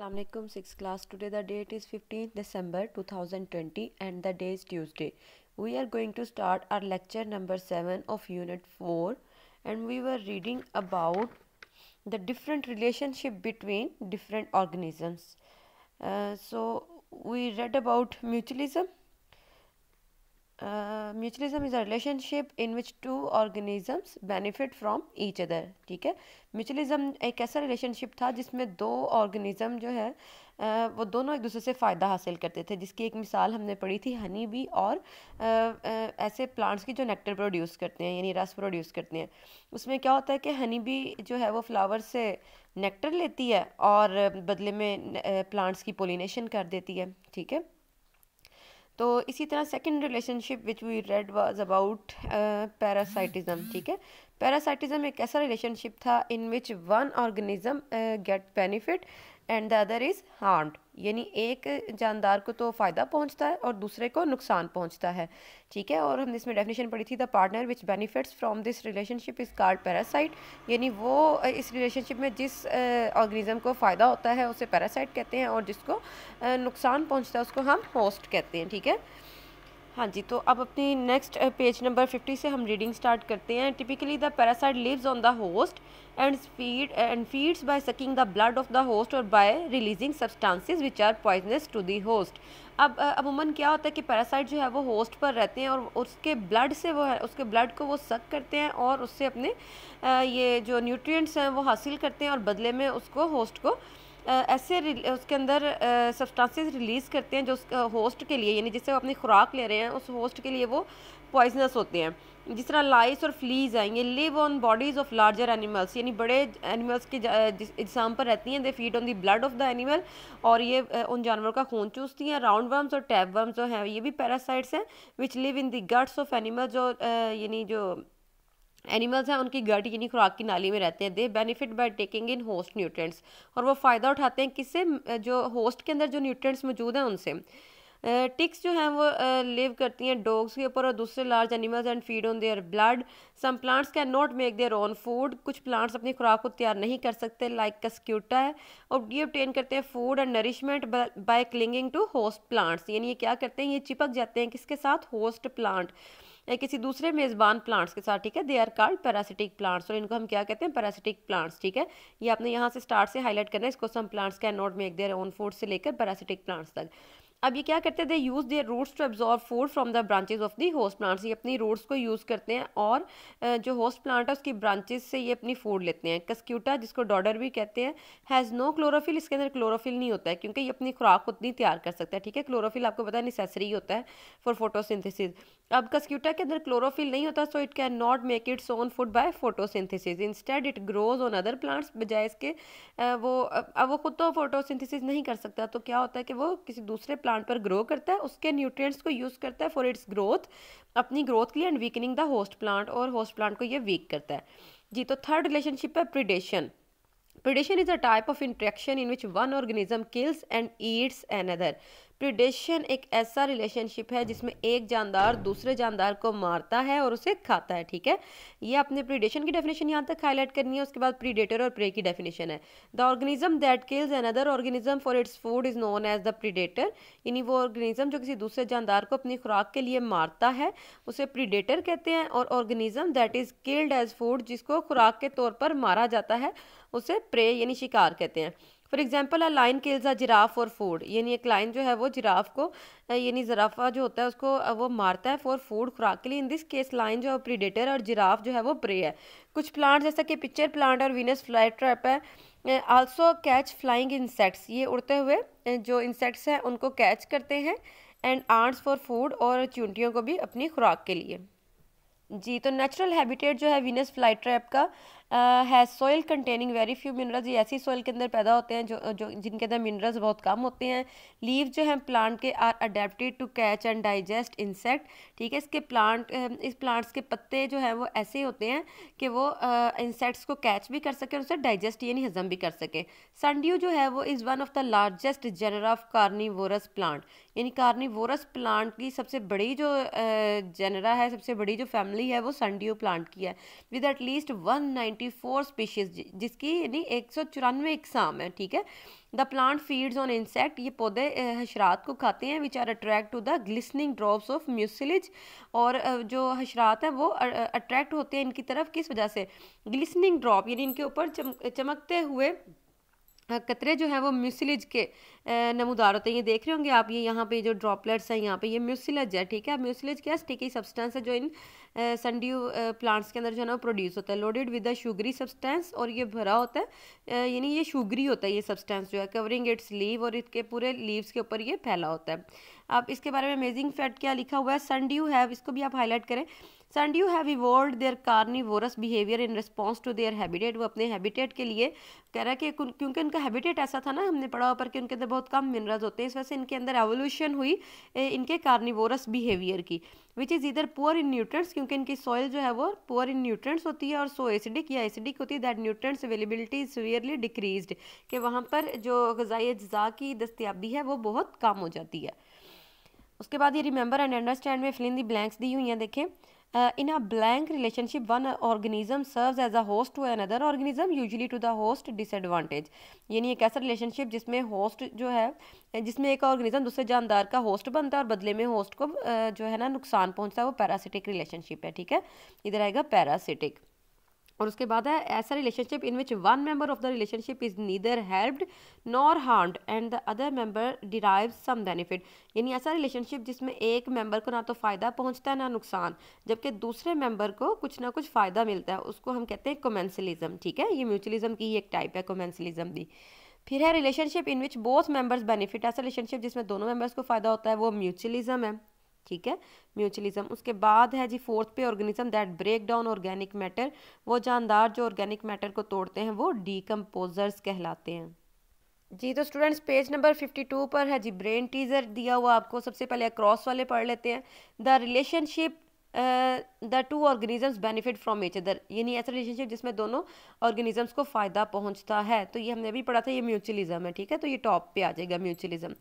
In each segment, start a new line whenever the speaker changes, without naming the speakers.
Assalamualaikum 6th class today the date is 15th December 2020 and the day is Tuesday we are going to start our lecture number 7 of unit 4 and we were reading about the different relationship between different organisms uh, so we read about mutualism mutualism is a relationship in which two organisms benefit from each other ठीक है mutualism एक ऐसा relationship था जिसमें दो organism जो है uh, वो दोनों एक दूसरे से फ़ायदा हासिल करते थे जिसकी एक मिसाल हमने पढ़ी थी हनी भी और uh, uh, ऐसे प्लांट्स की जो नेक्टर प्रोड्यूस करते हैं यानी रस प्रोड्यूस करते हैं उसमें क्या होता है कि हनी भी जो है वो फ्लावर से नेक्टर लेती है और बदले में प्लांट्स की पोलिनेशन कर देती है ठीक है तो इसी तरह second relationship which we read was about parasitism ठीक है पैरासाइटिज़म एक ऐसा रिलेशनशिप था in which one organism get benefit and the other is harmed यानी एक जानदार को तो फ़ायदा पहुंचता है और दूसरे को नुकसान पहुंचता है ठीक है और हमने इसमें डेफिनेशन पढ़ी थी the partner which benefits from this relationship is called parasite यानी वो इस रिलेशनशिप में जिस ऑर्गेनिज्म को फ़ायदा होता है उसे पैरासाइट कहते हैं और जिसको नुकसान पहुँचता है उसको हम होस्ट कहते हैं ठीक है हाँ जी तो अब अपनी नेक्स्ट पेज नंबर फिफ्टी से हम रीडिंग स्टार्ट करते हैं typically the parasite lives on the host and feed and feeds by sucking the blood of the host और by releasing substances which are poisonous to the host अब अमूमन क्या होता है कि पैरासाइट जो है वो होस्ट पर रहते हैं और उसके ब्लड से वो है उसके ब्लड को वो सक करते हैं और उससे अपने ये जो न्यूट्रिएंट्स हैं वो हासिल करते हैं और बदले में उसको होस्ट को ऐसे उसके अंदर सब्सटेंसेस रिलीज़ करते हैं जो उस होस्ट के लिए यानी जिससे वो अपनी खुराक ले रहे हैं उस होस्ट के लिए वो पॉइजनस होते हैं जिस तरह लाइस और फ्लीज हैं ये live on bodies of larger animals यानी बड़े एनिमल्स के एग्जाम पर रहती हैं they feed on the blood of the animal और ये उन जानवरों का खून चूसती हैं राउंड वर्म्स और टैब वर्म्स जो हैं ये भी पैरासाइट्स हैं which live in the guts of animal जो यानी जो एनिमल्स हैं उनकी गट यानी खुराक की नाली में रहते हैं they benefit by taking in host nutrients और वो फ़ायदा उठाते हैं किससे जो होस्ट के अंदर जो न्यूट्रेंट्स मौजूद हैं उनसे टिक्स जो हैं वो लिव करती हैं डॉग्स के ऊपर और दूसरे large animals and feed on their blood some plants cannot make their own food कुछ प्लांट्स अपनी खुराक को तैयार नहीं कर सकते लाइक कस्क्यूटा है और ये ऑप्टेन करते हैं food and nourishment by clinging to host plants यानी ये क्या करते हैं ये चिपक जाते हैं किसके साथ होस्ट प्लांट या किसी दूसरे मेज़बान प्लांट्स के साथ ठीक है they are called parasitic plants और इनको हम क्या कहते हैं पैरासिटिक प्लांट्स ठीक है ये आपने यहाँ से स्टार्ट से हाईलाइट करना है इसको some plants cannot make their own food से लेकर पैरासिटिक प्लांट्स तक अब ये क्या करते हैं they use their roots to absorb food from the branches of the host plants ये अपनी रूट्स को यूज़ करते हैं और जो होस्ट प्लांट है उसकी ब्रांचेज से ये अपनी फूड लेते हैं कस्क्यूटा जिसको डॉडर भी कहते हैं हैज़ नो क्लोरोफिल इसके अंदर क्लोरोफिल नहीं होता है क्योंकि ये अपनी खुराक उतनी तैयार कर सकता है ठीक है क्लोरोफिल आपको पता है नेसेसरी होता है फॉर फोटोसिंथेसिस अब कस्क्यूटा के अंदर क्लोरोफिल नहीं होता so it cannot make its own food by photosynthesis instead it grows on other plants बजाय इसके वो अब वो खुद तो फोटोसिंथेसिस नहीं कर सकता तो क्या होता है कि वो किसी दूसरे प्लांट पर ग्रो करता है उसके न्यूट्रिएंट्स को यूज़ करता है फॉर इट्स ग्रोथ अपनी ग्रोथ के लिए and weakening the host plant और होस्ट प्लांट को ये वीक करता है जी तो थर्ड रिलेशनशिप है predation predation is a type of interaction in which one organism kills and eats another predation एक ऐसा रिलेशनशिप है जिसमें एक जानदार दूसरे जानदार को मारता है और उसे खाता है ठीक है ये अपने प्रिडेशन की डेफिनेशन यहाँ तक हाईलाइट करनी है उसके बाद प्रीडेटर और प्रे की डेफिनेशन है the organism that kills another organism for its food is known as the predator यानी वो ऑर्गेनिज्म जो किसी दूसरे जानदार को अपनी खुराक के लिए मारता है उसे प्रीडेटर कहते हैं और organism that is killed as food जिसको खुराक के तौर पर मारा जाता है उसे प्रे यानी शिकार कहते हैं for example a lion kills a giraffe और फूड यानी एक लाइन जो है वो जिराफ को यानी जराफा जो होता है उसको वो मारता है फॉर फूड खुराक के लिए इन दिस केस लाइन जो है प्रीडेटर और जिराफ जो है वो प्रे है कुछ प्लांट जैसा कि पिक्चर प्लांट और वीनस फ्लाई ट्रैप है आल्सो कैच फ्लाइंग इंसेक्ट्स ये उड़ते हुए जो इंसेक्ट्स हैं उनको कैच करते हैं एंड आर्ट्स फॉर फूड और चूंटियों को भी अपनी खुराक के लिए जी तो नेचुरल हैबिटेट जो है वीनस फ्लाई ट्रैप का है soil containing very few minerals ये ऐसी सॉइल के अंदर पैदा होते हैं जो जो जिनके अंदर मिनरल्स बहुत कम होते हैं लीव जो है प्लांट के are adapted to catch and digest insect ठीक है इसके प्लांट इस प्लांट्स के पत्ते जो हैं वो ऐसे होते हैं कि वो इंसेक्ट्स को कैच भी कर सके और उसे डाइजेस्ट यानी हजम भी कर सके संडियो जो है वो is one of the largest genera of carnivorous plant यानी कार्निवोरस प्लांट की सबसे बड़ी जो जनरा है सबसे बड़ी जो फैमिली है वो संडियो प्लांट की है with at least one four species जिसकी यानी एक सौ चौरानवे इकसाम है ठीक है the plant feeds on insect ये पौधे हशरात को खाते हैं which are attract to the glistening drops of mucilage और जो हशरात हैं वो अट्रैक्ट होते हैं इनकी तरफ किस वजह से ग्लिसनिंग ड्रॉप यानी इनके ऊपर चम, चमकते हुए कतरे जो है वो म्यूसिलज के नमूदार होते हैं ये देख रहे होंगे आप ये यहाँ पे जो ड्रॉपलेट्स हैं यहाँ पे ये म्यूसिलज है ठीक है म्यूसिलज क्या स्टिकी सब्सटेंस है जो इन संड्यू प्लांट्स के अंदर जो है ना वो प्रोड्यूस होता है loaded with a sugary substance और ये भरा होता है यानी ये शुगरी होता है ये सब्सटेंस जो है कवरिंग इट्स लीव और इसके पूरे लीव्स के ऊपर ये फैला होता है अब इसके बारे में अमेजिंग फैक्ट क्या लिखा हुआ है संड्यू है इसको भी आप हाईलाइट करें sundew have evolve their carnivorous behaviour in response to their habitat वो अपने हैबिटेट के लिए कह रहा है कि क्योंकि उनका हैबिटेट ऐसा था ना हमने पढ़ा ऊपर कि उनके अंदर बहुत कम मिनरल्स होते हैं इस वजह से इनके अंदर एवोल्यूशन हुई इनके कार्निवोरस बिहेवियर की which is either poor in nutrients क्योंकि इनकी सॉइल जो है वो पुअर इन न्यूट्रेंट्स होती है और सो एसिडिक या एसिडिक होती है that nutrients availability is severely decrease कि वहाँ पर जो गजाई अज्जा की दस्तियाबी है वो बहुत कम हो जाती है उसके बाद ये रिमेंबर एंड अंडरस्टैंड में फिलिंग दी ब्लैंक्स दी हुई हैं देखें Uh, in a blank relationship, one organism serves as a host to another organism, usually to the host disadvantage. यानी एक ऐसा relationship जिसमें host जो है जिसमें एक organism दूसरे जानदार का host बनता है और बदले में host को जो है ना नुकसान पहुंचता है वो parasitic relationship है ठीक है इधर आएगा parasitic. और उसके बाद है ऐसा relationship in which one member of the relationship is neither helped nor harmed and the other member derive some benefit यानी ऐसा रिलेशनशिप जिसमें एक मेंबर को ना तो फ़ायदा पहुंचता है ना नुकसान जबकि दूसरे मेंबर को कुछ ना कुछ फ़ायदा मिलता है उसको हम कहते हैं कोमेंसलिज्म ठीक है ये म्यूचुअलिज्म की ही एक टाइप है कोमेंसलिज्म भी फिर है relationship in which both members benefit ऐसा रिलेशनशिप जिसमें दोनों मेंबर्स को फ़ायदा होता है वो म्यूचुअलिज्म है ठीक है म्यूचुअलिज्म उसके बाद है जी फोर्थ पे organism that break down organic matter वो जानदार जो ऑर्गेनिक मैटर को तोड़ते हैं वो डीकम्पोजर्स कहलाते हैं जी तो स्टूडेंट्स पेज नंबर 52 पर है जी ब्रेन टीजर दिया हुआ आपको सबसे पहले अक्रॉस वाले पढ़ लेते हैं the relationship the two organisms benefit from each other यानी ऐसा रिलेशनशिप जिसमें दोनों ऑर्गेनिजम्स को फ़ायदा पहुंचता है तो ये हमने भी पढ़ा था ये म्यूचुअलिज्म है ठीक है तो ये टॉप पे आ जाएगा म्यूचुअलिज्म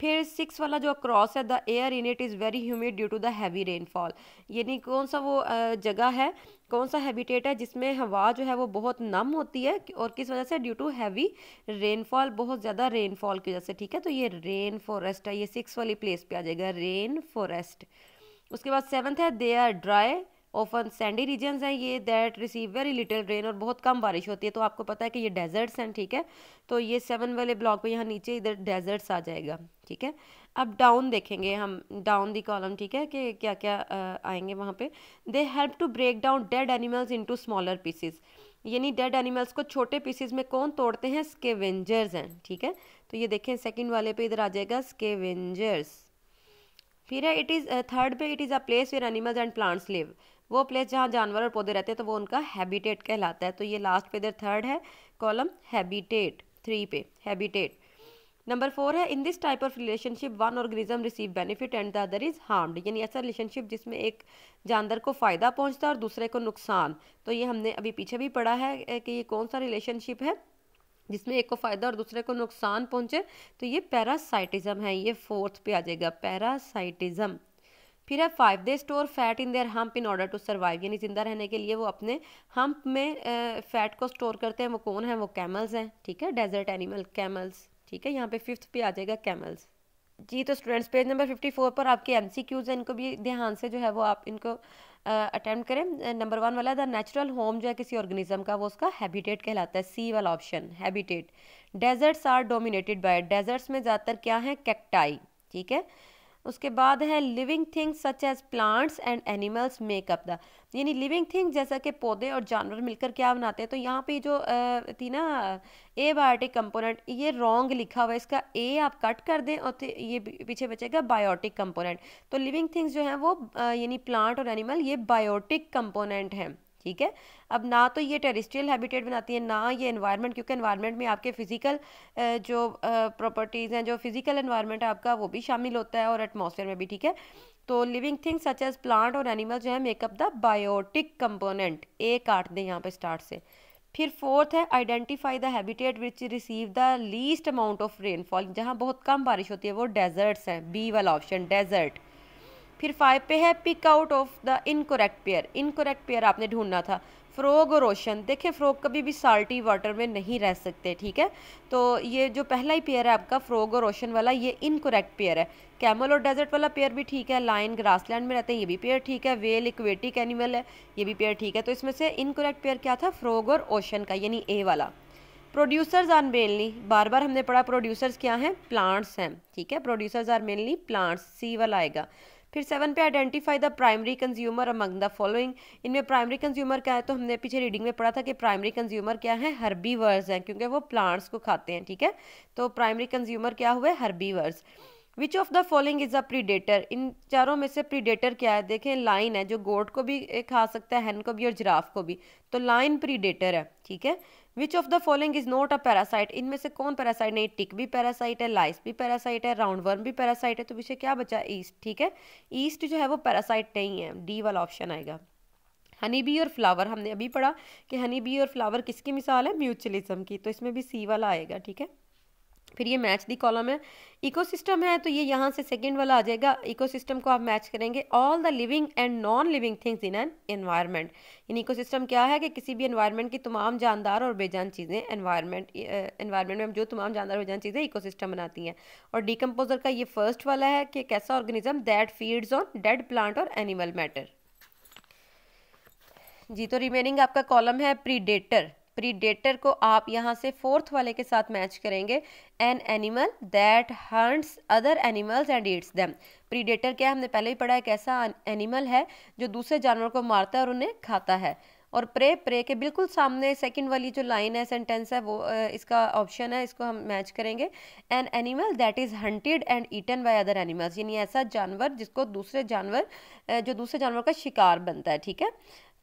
फिर सिक्स वाला जो अक्रॉस है the air in it is very humid due to the heavy rainfall यानी कौन सा वो जगह है कौन सा हैबिटेट है जिसमें हवा जो है वो बहुत नम होती है और किस वजह से ड्यू टू हैवी रेनफॉल बहुत ज़्यादा रेनफॉल की वजह से ठीक है तो ये रेन फॉरेस्ट है ये सिक्स वाली प्लेस पे आ जाएगा रेन फॉरेस्ट उसके बाद सेवन्थ है they are dry often sandy region हैं ये that receive very little rain और बहुत कम बारिश होती है तो आपको पता है कि ये डेजर्ट्स हैं ठीक है तो ये सेवन वाले ब्लॉक पे यहाँ नीचे इधर डेजर्ट्स आ जाएगा ठीक है अब डाउन देखेंगे हम डाउन दी कॉलम ठीक है कि क्या क्या आएंगे वहाँ पे they help to break down dead animals into smaller pieces यानी डेड एनिमल्स को छोटे पीसीज में कौन तोड़ते हैं स्केवेंजर्स हैं ठीक है तो ये देखें सेकेंड वाले पे इधर आ जाएगा स्केवेंजर्स फिर है इट इज़ थर्ड पे it is a place where animals and plants live वो प्लेस जहाँ जानवर और पौधे रहते हैं तो वो उनका हैबिटेट कहलाता है तो ये लास्ट पे इधर थर्ड है कॉलम हैबिटेट थ्री पे हैबिटेट नंबर फोर है in this type of relationship one organism receive benefit and the other is harmed यानी ऐसा रिलेशनशिप जिसमें एक जानवर को फ़ायदा पहुंचता है और दूसरे को नुकसान तो ये हमने अभी पीछे भी पढ़ा है कि ये कौन सा रिलेशनशिप है जिसमें एक को फ़ायदा और दूसरे को नुकसान पहुंचे तो ये पैरासाइटिज्म है ये फोर्थ पे आ जाएगा पैरासाइटिज्म फिर है five they store fat in their hump in order to survive यानी ज़िंदा रहने के लिए वो अपने हम्प में फैट को स्टोर करते हैं वो कौन है वो कैमल्स हैं ठीक है डेजर्ट एनिमल कैमल्स ठीक है यहाँ पे फिफ्थ पे आ जाएगा कैमल्स जी तो students page number fifty four पर आपके एम सी क्यूज़ हैं इनको भी ध्यान से जो है वो आप इनको अटैम्प्ट करें नंबर वन वाला द नेचुरल होम जो है किसी ऑर्गेनिज्म का वो उसका हैबिटेट कहलाता है सी वाला option habitat deserts are dominated by deserts में ज़्यादातर क्या है कैक्टाई ठीक है उसके बाद है living things such as plants and animals make up the यानी लिविंग थिंग जैसा कि पौधे और जानवर मिलकर क्या बनाते हैं तो यहाँ पे जो थी ना ए बायोटिक कंपोनेंट ये रॉन्ग लिखा हुआ है इसका ए आप कट कर दें और ये पीछे बचेगा बायोटिक कंपोनेंट तो लिविंग थिंग्स जो हैं वो यानी प्लांट और एनिमल ये बायोटिक कंपोनेंट हैं ठीक है अब ना तो ये टेरिस्ट्रियल हैबिटेट बनाती है ना ये इन्वायरमेंट क्योंकि इन्वायरमेंट में आपके फ़िज़िकल जो प्रॉपर्टीज़ हैं जो फ़िज़िकल इन्वायरमेंट है आपका वो भी शामिल होता है और एटमोसफेयर में भी ठीक है तो living things such as plant और एनिमल जो है make up the biotic component A काट दें यहाँ पर स्टार्ट से फिर फोर्थ है identify the habitat which receive the least amount of rainfall जहाँ बहुत कम बारिश होती है वो डेजर्ट्स हैं बी वाला ऑप्शन डेजर्ट फिर फाइव पे है pick out of the incorrect pair incorrect pair आपने ढूंढना था फ्रोग और ओशन देखिए फ्रोग कभी भी साल्टी वाटर में नहीं रह सकते ठीक है तो ये जो पहला ही पेयर है आपका फ्रोग और ओशन वाला ये इनकोरेक्ट पेयर है कैमल और डेजर्ट वाला पेयर भी ठीक है लाइन ग्रासलैंड में रहते हैं ये भी पेयर ठीक है वेल इक्वेटिक एनिमल है ये भी पेयर ठीक है तो इसमें से इनकोरेक्ट पेयर क्या था फ्रोग और ओशन का यानी ए वाला प्रोड्यूसर्स आर मेनली बार बार हमने पढ़ा प्रोड्यूसर्स क्या हैं प्लांट्स हैं ठीक है producers are mainly plants C वाला आएगा फिर सेवन पे identify the primary consumer among the following इनमें प्राइमरी कंज्यूमर क्या है तो हमने पीछे रीडिंग में पढ़ा था कि प्राइमरी कंज्यूमर क्या है वर्स हैं क्योंकि वो प्लांट्स को खाते हैं ठीक है तो प्राइमरी कंज्यूमर क्या हुए वर्स which of the following is a predator इन चारों में से प्रीडेटर क्या है देखें लाइन है जो गोट को भी खा सकता है हैन को भी और जिराफ को भी तो लाइन प्रीडेटर है ठीक है which of the following is not a parasite इनमें से कौन पैरासाइट नहीं टिक भी पैरासाइट है लाइस भी पैरासाइट है राउंड वर्म भी पैरासाइट है तो विषय क्या बचा ईस्ट ठीक है ईस्ट जो है वो पैरासाइट नहीं है डी वाला ऑप्शन आएगा हनी बी और फ्लावर हमने अभी पढ़ा कि हनी बी और फ्लावर किसकी मिसाल है म्यूचुअलिज्म की तो इसमें भी सी वाला आएगा ठीक है फिर ये मैच दी कॉलम है इकोसिस्टम है तो ये यहाँ से सेकंड वाला आ जाएगा इकोसिस्टम को आप मैच करेंगे all the living and non living things in an environment in ecosystem क्या है कि किसी भी एनवायरनमेंट की तमाम जानदार और बेजान चीज़ें एनवायरनमेंट एनवायरनमेंट में जो तमाम जानदार बेजान चीज़ें इको बनाती हैं और डिकम्पोजर का ये फर्स्ट वाला है कि कैसा organism that feeds on dead plant और एनिमल मैटर जी तो रिमेनिंग आपका कॉलम है प्रीडेटर प्रीडेटर को आप यहाँ से फोर्थ वाले के साथ मैच करेंगे an animal that hunts other animals and eats them predator क्या हमने पहले ही पढ़ा है कैसा एनिमल है जो दूसरे जानवर को मारता है और उन्हें खाता है और प्रे प्रे के बिल्कुल सामने सेकंड वाली जो लाइन है सेंटेंस है वो इसका ऑप्शन है इसको हम मैच करेंगे an animal that is hunted and eaten by other animals यानी ऐसा जानवर जिसको दूसरे जानवर जो दूसरे जानवर का शिकार बनता है ठीक है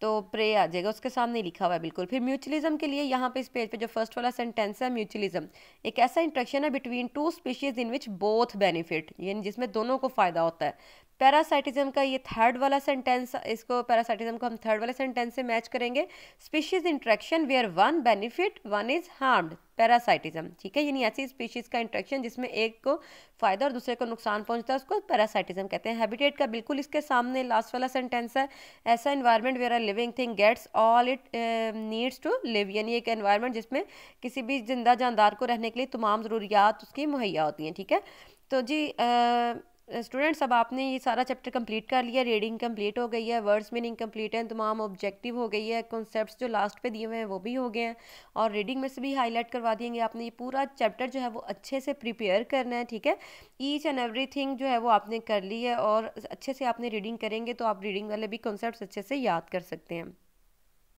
तो प्रे आ जाएगा उसके सामने लिखा हुआ है बिल्कुल फिर म्यूचुअलिज्म के लिए यहाँ पे इस पेज पे जो फर्स्ट वाला सेंटेंस है म्यूचुअलिज्म एक ऐसा इंट्रेक्शन है between two species in which both benefit यानी जिसमें दोनों को फ़ायदा होता है पैरासाइटिज्म का ये थर्ड वाला सेंटेंस इसको पैरासाइटिज्म को हम थर्ड वाले सेंटेंस से मैच करेंगे species interaction where one benefit one is harmed parasitism ठीक है यानी ऐसी स्पीशीज़ का इंट्रैक्शन जिसमें एक को फ़ायदा और दूसरे को नुकसान पहुंचता है उसको पैरासाइटिज्म कहते हैं हैबिटेट का बिल्कुल इसके सामने लास्ट वाला सेंटेंस है ऐसा environment where our living thing gets all it needs to live यानी एक इन्वायरमेंट जिसमें किसी भी जिंदा जानदार को रहने के लिए तमाम ज़रूरियात उसकी मुहैया होती हैं ठीक है तो जी uh, स्टूडेंट्स uh, अब आपने ये सारा चैप्टर कंप्लीट कर लिया रीडिंग कंप्लीट हो गई है वर्ड्स मीनिंग कंप्लीट है तमाम ऑब्जेक्टिव हो गई है कॉन्सेप्ट्स जो लास्ट पे दिए हुए हैं वो भी हो गए हैं और रीडिंग में से भी हाईलाइट करवा देंगे आपने ये पूरा चैप्टर जो है वो अच्छे से प्रिपेयर करना है ठीक है ईच एंड एवरी थिंग जो है वो आपने कर ली है और अच्छे से आपने रीडिंग करेंगे तो आप रीडिंग वाले भी कॉन्सेप्ट अच्छे से याद कर सकते हैं